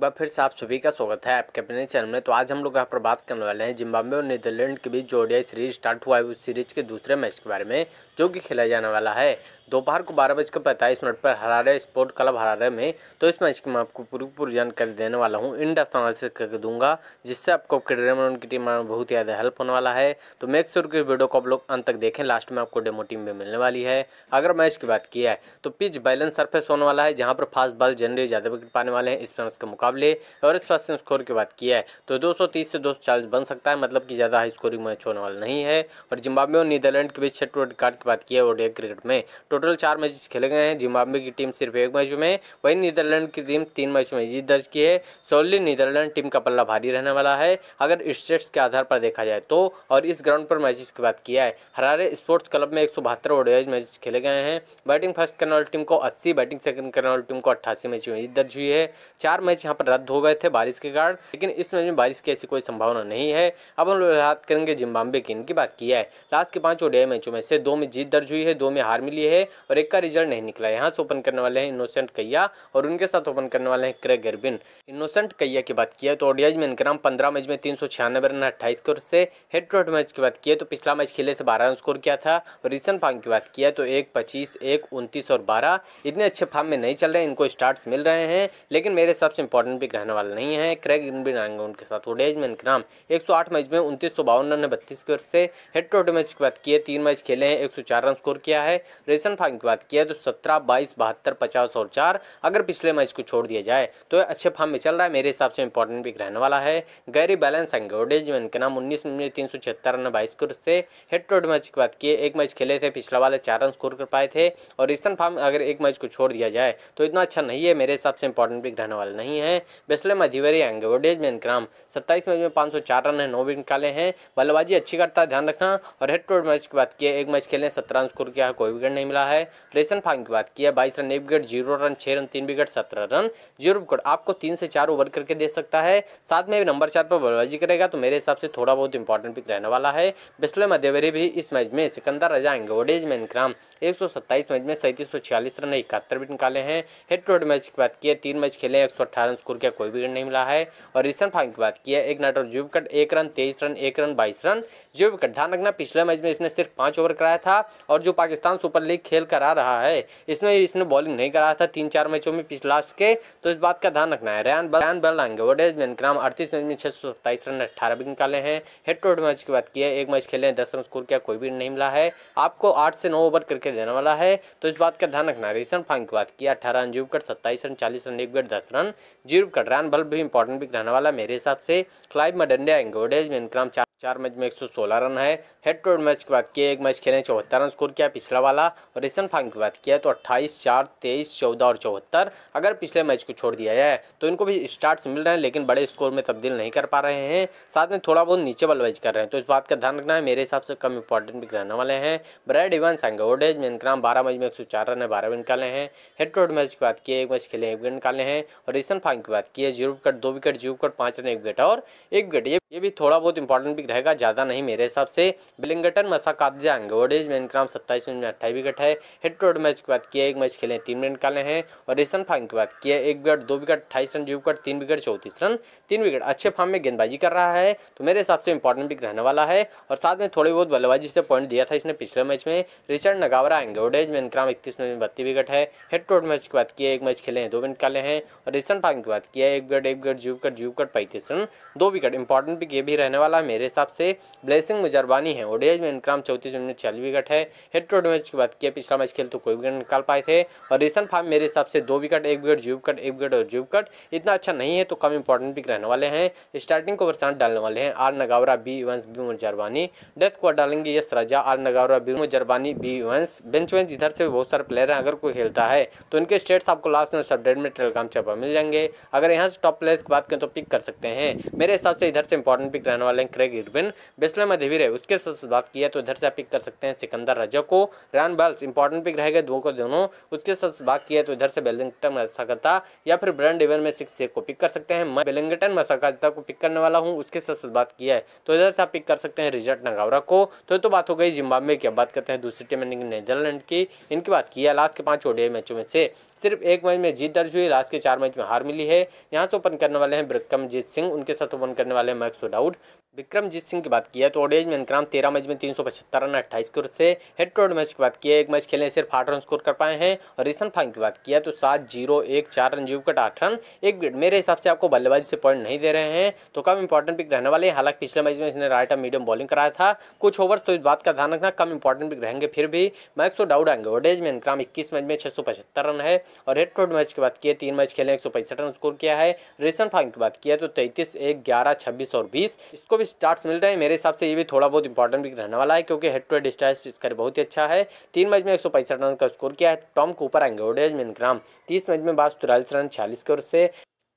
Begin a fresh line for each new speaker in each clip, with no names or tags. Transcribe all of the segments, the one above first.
बार फिर से आप सभी का स्वागत है आपके अपने चैनल में तो आज हम लोग यहाँ पर बात करने वाले हैं जिम्बाब्वे और नीदरलैंड के बीच जो ओडिया सीरीज स्टार्ट हुआ है उस सीरीज के दूसरे मैच के बारे में जो कि खेला जाने वाला है दोपहर को बारह बजकर पैंतालीस मिनट पर हरारे स्पोर्ट क्लब हरारे में तो इस मैच की मैं आपको पूरी पूरी जानकारी देने वाला हूँ इन डेप्थ एनालिसिस करके दूंगा जिससे आपको आपके में उनकी टीम में बहुत ज़्यादा हेल्प होने वाला है तो मेक श्योर की वीडियो को आप लोग अंत तक देखें लास्ट में आपको डेमो टीम भी मिलने वाली है अगर मैच की बात की है तो पिच बैलेंस सरफेस होने वाला है जहाँ पर फास्ट बॉल जनरली ज़्यादा विकेट पाने वाले हैं इस मैच के मुकाबले मुकाबले और इस प्लस स्कोर की बात किया है तो 230 से 240 बन सकता है मतलब कि ज़्यादा हाई स्कोरिंग मैच होने वाला नहीं है और जिम्बाब्वे और नीदरलैंड के बीच छठ कार्ड की बात की है ओडिया क्रिकेट में टोटल चार मैच खेले गए हैं जिम्बाब्वे की टीम सिर्फ एक मैच में वहीं नीदरलैंड की टीम तीन मैचों में जीत दर्ज की है सोलली नीदरलैंड टीम का पल्ला भारी रहने वाला है अगर स्टेट्स के आधार पर देखा जाए तो और इस ग्राउंड पर मैचेस की बात किया है हरारे स्पोर्ट्स क्लब में एक सौ बहत्तर मैच खेले गए हैं बैटिंग फर्स्ट करने वाली टीम को अस्सी बैटिंग सेकंड करने वाली टीम को अट्ठासी मैच में जीत दर्ज हुई है चार मैच यहाँ पर रद्द हो गए थे बारिश के कारण लेकिन इस मैच में बारिश की ऐसी कोई संभावना नहीं है अब हम लोग बात करेंगे जिम्बाब्वे की इनकी बात की है लास्ट के पांच ओडिया मैचों में से दो में जीत दर्ज हुई है दो में हार मिली है और एक का रिजल्ट नहीं निकला यहाँ से ओपन करने वाले हैं इनोसेंट कैया और उनके साथ ओपन करने वाले हैं क्रेग गर्बिन इनोसेंट कैया की बात किया तो ओडियाज में इनका नाम पंद्रह मैच में तीन सौ छियानवे रन अट्ठाईस स्कोर से हेड टू हेड मैच की बात की तो पिछला मैच खेले से बारह रन स्कोर किया था और रिसेंट फार्म की बात किया तो एक पच्चीस एक उनतीस और बारह इतने अच्छे फार्म में नहीं चल रहे हैं इनको स्टार्ट मिल रहे हैं लेकिन मेरे सबसे इंपॉर्टेंट रन भी रहने वाले नहीं है क्रेग इनबिन आएंगे उनके साथ ओडेज में नाम एक सौ आठ मैच में उनतीस सौ बावन रन बत्तीस की ओर से हेड टू हेड मैच की बात की है तीन मैच खेले हैं एक सौ चार रन स्कोर किया है रेसन फांग की बात की है तो सत्रह बाईस बहत्तर पचास और चार अगर पिछले मैच को छोड़ दिया जाए तो अच्छे फॉर्म में चल रहा है मेरे हिसाब से इंपॉर्टेंट भी रहने वाला है गैरी बैलेंस आएंगे ओडेज में नाम उन्नीस में तीन सौ छिहत्तर रन बाईस की ओर से हेड टू हेड मैच की बात की है एक मैच खेले थे पिछला वाले चार रन स्कोर कर पाए थे और रेसन फार्म अगर एक मैच को छोड़ दिया जाए तो इतना अच्छा नहीं है मेरे हिसाब से इंपॉर्टेंट भी रहने वाला नहीं है हैं बेस्ले मधिवेरी आएंगे वोडेज में इनक्राम सत्ताईस मैच में पाँच सौ चार रन है नौ विकेट निकाले हैं बल्लेबाजी अच्छी करता है ध्यान रखना और हेड टू मैच की बात की एक मैच खेलने सत्रह रन स्कोर किया है कोई विकेट नहीं मिला है रेसन फांग की बात की है बाईस रन एक विकेट जीरो रन छः रन तीन विकेट सत्रह रन जीरो विकेट आपको तीन से चार ओवर करके दे सकता है साथ में नंबर चार पर बल्लेबाजी करेगा तो मेरे हिसाब से थोड़ा बहुत इंपॉर्टेंट पिक रहने वाला है बिस्ले मध्यवरी भी इस मैच में सिकंदर रजा एंगोडेज में इनक्राम एक मैच में सैंतीस रन इकहत्तर विकेट निकाले हैं हेड टू हेड मैच की बात की है तीन मैच खेले एक सौ अट्ठारह स्कोर किया कोई भी रन नहीं मिला है और रिसेंट फार्म की बात किया एक नाइट और जो विकेट एक रन तेईस रन एक रन बाईस रन जो विकेट ध्यान रखना पिछले मैच में इसने सिर्फ पाँच ओवर कराया था और जो पाकिस्तान सुपर लीग खेल करा रहा है इसमें इसने बॉलिंग नहीं कराया था तीन चार मैचों में पिछले लास्ट के तो इस बात का ध्यान रखना है रैन बल रैन बल आएंगे वोडेज मैन क्राम अड़तीस मैच में छः सौ सत्ताईस रन अट्ठारह विकेट निकाले हैं हेड टू हेड मैच की बात की है एक मैच खेले हैं दस रन स्कोर किया कोई भी नहीं मिला है आपको आठ से नौ ओवर करके देने वाला है तो इस बात का ध्यान रखना है रिसेंट फाइन की बात की अठारह रन जीव कर सत्ताईस रन चालीस रन एक विकेट दस रन जीरो कटरान बल्ब भी इंपॉर्टेंट भी रहने वाला मेरे हिसाब से क्लाइव मडंडिया एंगोडेज मेनक्राम चार मैच में 116 रन है हेड टू हेड मैच की बात की एक मैच खेले चौहत्तर रन स्कोर किया पिछला वाला और रिसन फार्म की बात किया तो 28 चार 23 चौदह और चौहत्तर अगर पिछले मैच को छोड़ दिया जाए तो इनको भी स्टार्ट्स मिल रहे हैं लेकिन बड़े स्कोर में तब्दील नहीं कर पा रहे हैं साथ में थोड़ा बहुत नीचे बल्लेबाज कर रहे हैं तो इस बात का ध्यान रखना है मेरे हिसाब से कम इंपॉर्टेंट भी रहने वाले हैं ब्रैड इवन संगोडेज मेनक्राम बारह मैच में एक रन है बारह विन निकाले हैं हेड टू हेड मैच की बात की एक मैच खेले एक विकेट निकाले हैं और रिसन फार्म की बात की है जीरो विकेट दो विकेट जीरो विकेट पाँच रन एक विकेट और एक विकेट ये भी थोड़ा बहुत इंपॉर्टेंट भी रहेगा ज़्यादा नहीं मेरे हिसाब से बिलिंगटन मसा काबजा एंगोडेज मैनक्राम सत्ताईस मिनट में अट्ठाईस विकेट है हेड टू मैच की बात किया एक मैच खेले तीन मिनट निकाले हैं और रिसन फाइन की बात किया एक विकेट दो विकेट अट्ठाईस रन जीव विकेट तीन विकेट चौतीस रन तीन विकेट अच्छे फॉर्म में गेंदबाजी कर रहा है तो मेरे हिसाब से इंपॉर्टेंट विक रहने वाला है और साथ में थोड़ी बहुत बल्लेबाजी से पॉइंट दिया था इसने पिछले मैच में रिचर्ड नगावरा एंगोडेज मैनक्राम इकतीस मिनट में बत्तीस विकेट है हेड टू मैच की बात किया एक मैच खेले दो मिनट निकाले हैं और रिसन फाइन की बात किया एक विकेट एक विकेट जीव विकेट जीव विकेट पैंतीस रन दो विकेट इंपॉर्टेंट पिक ये भी रहने वाला है मेरे हिसाब हिसाब से ब्लेसिंग मुजरबानी है ओडीआई में इनक्राम चौंतीस मिनट में छियालीस विकेट है हेड टू मैच की बात किया पिछला मैच खेल तो कोई विकेट निकाल पाए थे और रिसन फार्म मेरे हिसाब से दो विकेट एक विकेट जीव विकेट एक विकेट और जीव विकेट इतना अच्छा नहीं है तो कम इंपॉर्टेंट पिक रहने वाले हैं स्टार्टिंग को बरसात डालने वाले हैं R Ngarava B Evans B Muzarabani death को डालेंगे S Raza R Ngarava B Muzarabani B Evans bench वेंच इधर से बहुत सारे प्लेयर हैं अगर कोई खेलता है तो इनके स्टेट्स आपको लास्ट में सब में टेलीग्राम चपा मिल जाएंगे अगर यहाँ से टॉप प्लेयर्स की बात करें तो पिक कर सकते हैं मेरे हिसाब से इधर से इंपॉर्टेंट पिक रहने वाले हैं क्रेग बिस्ला में देवी रहे उसके साथ बात की है तो इधर से आप पिक कर सकते हैं सिकंदर रजा को रान बल्स इंपॉर्टेंट पिक रहेगा दो को दोनों उसके साथ बात किया तो इधर से बेलिंगटन मसाकता या फिर ब्रांड इवन में सिक्स को पिक कर सकते हैं मैं बेलिंगटन मसाकता को पिक करने वाला हूँ उसके साथ बात किया है तो इधर से आप पिक कर सकते हैं रिजर्ट नगावरा को तो तो बात हो गई जिम्बाबे की अब बात करते हैं दूसरी टीम नीदरलैंड की इनकी बात की है लास्ट के पाँच ओडिया मैचों में से सिर्फ एक मैच में जीत दर्ज हुई लास्ट के चार मैच में हार मिली है यहाँ से ओपन करने वाले हैं ब्रिकमजीत सिंह उनके साथ ओपन करने वाले हैं मैक्स उडाउड विक्रमजीत सिंह की बात की है तो ओडेज में इनक्राम तेरह मैच में तीन सौ पचहत्तर रन अट्ठाईस स्कोर से हेड टू हेड मैच की बात की है एक मैच खेलने सिर्फ आठ रन स्कोर कर पाए हैं और रिसन फांग की बात की है तो सात जीरो एक चार रन जीव कट आठ रन एक विकेट मेरे हिसाब से आपको बल्लेबाजी से पॉइंट नहीं दे रहे हैं तो कम इंपॉर्टेंट पिक रहने वाले हैं हालांकि पिछले मैच में इसने राइट और मीडियम बॉलिंग कराया था कुछ ओवर्स तो इस बात का ध्यान रखना कम इंपॉर्टेंट पिक रहेंगे फिर भी मैक्स तो डाउट आएंगे ओडेज में इनक्राम इक्कीस मैच में छः सौ पचहत्तर रन है और हेड टू हेड मैच की बात की है तीन मैच खेले एक सौ पैंसठ रन स्कोर किया है रिसन फांग की बात की है तो तैंतीस एक ग्यारह छब्बीस और बीस इसको भी स्टार्ट्स मिल रहे हैं मेरे हिसाब से ये भी थोड़ा बहुत इंपॉर्टेंट भी रहने वाला है क्योंकि हेड टू हेड स्टार्ट इसकर बहुत ही अच्छा है तीन मैच में एक रन का स्कोर किया है टॉम कूपर एंगोडेज मिनग्राम तीस मैच में तिरालीस रन छियालीस स्कोर से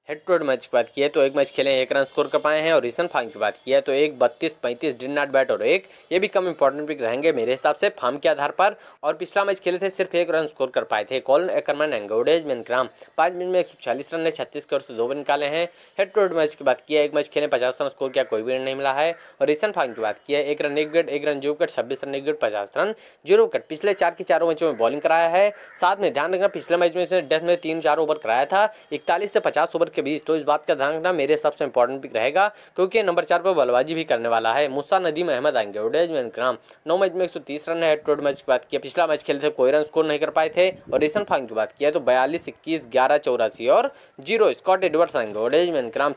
हेड टू हेड मैच की बात की है तो एक मैच खेले एक रन स्कोर कर पाए हैं और रिसन फार्म की बात की है तो एक बत्तीस पैंतीस डिन नॉट बैट और एक ये भी कम इंपॉर्टेंट पिक रहेंगे मेरे हिसाब से फार्म के आधार पर और पिछला मैच खेले थे सिर्फ एक रन स्कोर कर पाए थे कॉलन एकरमैन एंगोडेज मेनक्राम पाँच मिनट में एक सौ छियालीस रन ने छत्तीस करोड़ से दो बन निकाले हैं हेड टू हेड मैच की बात की है एक मैच खेले पचास रन स्कोर किया कोई भी रन नहीं मिला है और रिसन फार्म की बात की है एक रन एक विकेट एक रन जीरो विकेट छब्बीस रन एक विकेट पचास रन जीरो विकेट पिछले चार के चारों मैचों में बॉलिंग कराया है साथ में ध्यान रखना पिछले मैच में इसने डेथ में तीन चार ओवर कराया था इकतालीस से पचास ओवर के बीच तो इस बात का ध्यान रखना मेरे हिसाब से इंपॉर्टेंट पिक रहेगा क्योंकि नंबर चार पर बल्लेबाजी भी करने वाला है मुस्सा नदीम अहमद आएंगे उडेज में इनकराम नौ मैच में एक रन है टोड मैच की बात किया पिछला मैच खेले थे कोई रन स्कोर नहीं कर पाए थे और रिसन फांग की बात किया तो बयालीस इक्कीस ग्यारह चौरासी और जीरो स्कॉट एडवर्ड्स आएंगे उडेज में इनकराम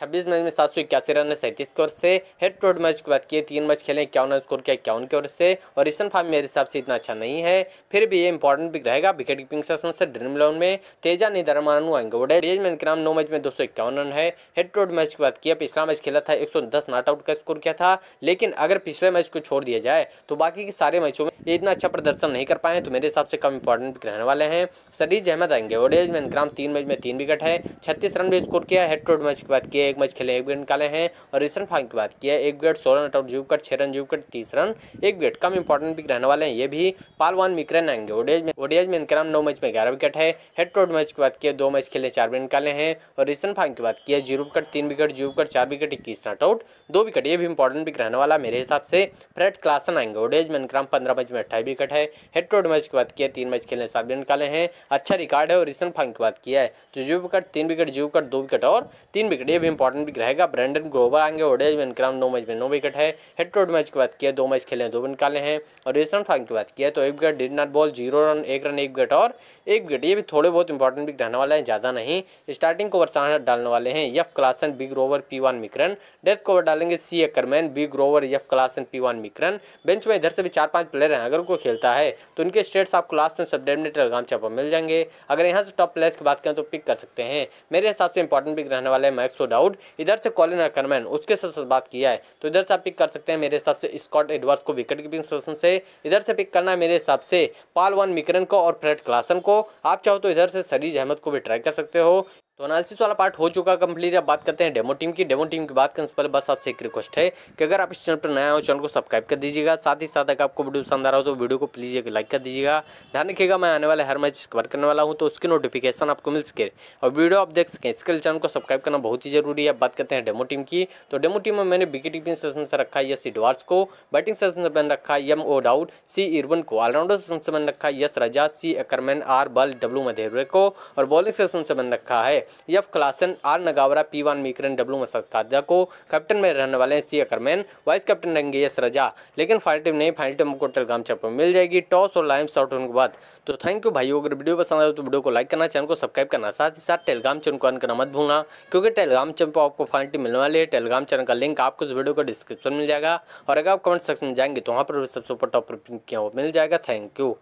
छब्बीस मैच में सात सौ इक्यासी रन है सैंतीस ओर से हेड टू हेड मैच की बात की तीन मैच खेले इक्यावन स्कोर किया इक्यावन की ओर से और रिसन फार्म मेरे हिसाब से इतना अच्छा नहीं है फिर भी ये इंपॉर्टेंट पिक रहेगा विकेट कीपिंग सेशन से ड्रीम इलेवन में तेजा निधरमान एंगोडे बेजमैन के नाम नौ मैच में दो सौ इक्यावन रन है हेड टू हेड मैच की बात की पिछला मैच खेला था एक सौ दस नॉट आउट का स्कोर किया था लेकिन अगर पिछले मैच को छोड़ दिया जाए तो बाकी के सारे मैचों में ये इतना अच्छा प्रदर्शन नहीं कर पाए तो मेरे हिसाब से कम इंपॉर्टेंट भी रहने वाले हैं सरीज अहमद एंगोडेज मैन क्राम तीन मैच में तीन विकेट है छत्तीस रन भी स्कोर किया हेड टू हेड मैच की बात की किया एक मैच खेले एक विकेट निकाले हैं और रिसेंट फार्म की बात किया एक विकेट सोलह नट आउट जीव कट छः रन जीव कट तीस रन एक विकेट कम इंपॉर्टेंट विक रहने वाले हैं ये भी पालवान मिक्रन आएंगे ओडियाज में ओडियाज में इनका नौ मैच में ग्यारह विकेट है हेड टोड मैच की बात किया दो मैच खेले चार विकेट निकाले हैं और रिसेंट फार्म की बात किया जीरो विकेट तीन विकेट जीव कट चार विकेट इक्कीस नट आउट दो विकेट ये भी इंपॉर्टेंट विक रहने वाला मेरे हिसाब से फ्रेड क्लासन आएंगे ओडियाज में इनका पंद्रह मैच में अट्ठाईस विकेट है हेड टोड मैच की बात किया तीन मैच खेले सात विकेट निकाले हैं अच्छा रिकॉर्ड है और रिसेंट फार्म की बात किया है तो जीव विकेट तीन विकेट जीव कट दो विकेट और तीन विकेट ये भी इंपॉर्टेंट भी रहेगा ब्रेंडन ग्रोवर आएंगे ओडेज में इनक्राम नौ मैच में नौ विकेट है हेड टू हेड मैच की बात किया दो मैच खेले हैं दो निकाले हैं और रेसन फांग की बात किया तो एक wicket did not bowl zero run एक रन एक विकेट और एक विकेट ये भी थोड़े बहुत इंपॉर्टेंट भी रहने वाले हैं ज़्यादा नहीं स्टार्टिंग कोवर सहा डालने वाले हैं F Klaassen B Glover P van Meekeren death over डालेंगे C Ackermann B Glover F Klaassen P van Meekeren bench में इधर से भी चार पाँच प्लेयर हैं अगर उनको खेलता है तो उनके स्टेट्स आपको लास्ट में सब डेमिनेटर गाम चापा मिल जाएंगे अगर यहाँ से टॉप प्लेयर्स की बात करें तो पिक कर सकते हैं मेरे हिसाब से इंपॉर्टेंट भी रहने वाले हैं मैक्सो ओडाउ क्लाउड इधर से कॉलिन अकरमैन उसके साथ बात किया है तो इधर से आप पिक कर सकते हैं मेरे हिसाब से स्कॉट एडवर्स को विकेट कीपिंग सेशन से इधर से पिक करना है मेरे हिसाब से पाल वन मिकरन को और फ्रेड क्लासन को आप चाहो तो इधर से सरीज अहमद को भी ट्राई कर सकते हो तो एनालिसिस वाला पार्ट हो चुका कंप्लीट अब बात करते हैं डेमो टीम की डेमो टीम की बात करने से पहले बस आपसे एक रिक्वेस्ट है कि अगर आप इस चैनल पर नया हो चैनल को सब्सक्राइब कर दीजिएगा साथ ही साथ अगर आपको वीडियो पसंद आ रहा हो तो वीडियो को प्लीज़ एक लाइक कर दीजिएगा ध्यान रखिएगा मैं आने वाले हर मैच कवर करने वाला हूँ तो उसकी नोटिफिकेशन आपको मिल सके और वीडियो आप देख सकें इसके चैनल को सब्सक्राइब करना बहुत ही जरूरी है बात करते हैं डेमो टीम की तो डेमो टीम में मैंने विकेट कीपिंग सेशन से रखा है यस इडवार्स को बैटिंग सेशन से मैंने रखा है यम ओ डाउट सी इरवन को ऑलराउंडर सेशन से मैंने रखा है S Raza C Ackermann R Burl W Madhevere को और बॉलिंग सेशन से मैंने रखा है F Klaassen R Ngarava P van Meekeren W Masakadza को कैप्टन में रहने वाले सी अकरमैन वाइस कैप्टन रहेंगे यस रजा लेकिन फाइनल टीम नहीं फाइनल टीम को टेलीग्राम चैप मिल जाएगी टॉस और लाइम शॉट होने के बाद तो थैंक यू भाइयों अगर वीडियो पसंद आए तो वीडियो को लाइक करना चैनल को सब्सक्राइब करना साथ ही साथ टेलीग्राम चैनल को अन करना मत भूलना क्योंकि टेलीग्राम चैनल पर आपको फाइनल टीम मिलने वाली है टेलीग्राम चैनल का लिंक आपको इस वीडियो का डिस्क्रिप्शन मिल जाएगा और अगर आप कमेंट सेक्शन में जाएंगे तो वहाँ पर सबसे ऊपर टॉप पर किया मिल जाएगा थैंक यू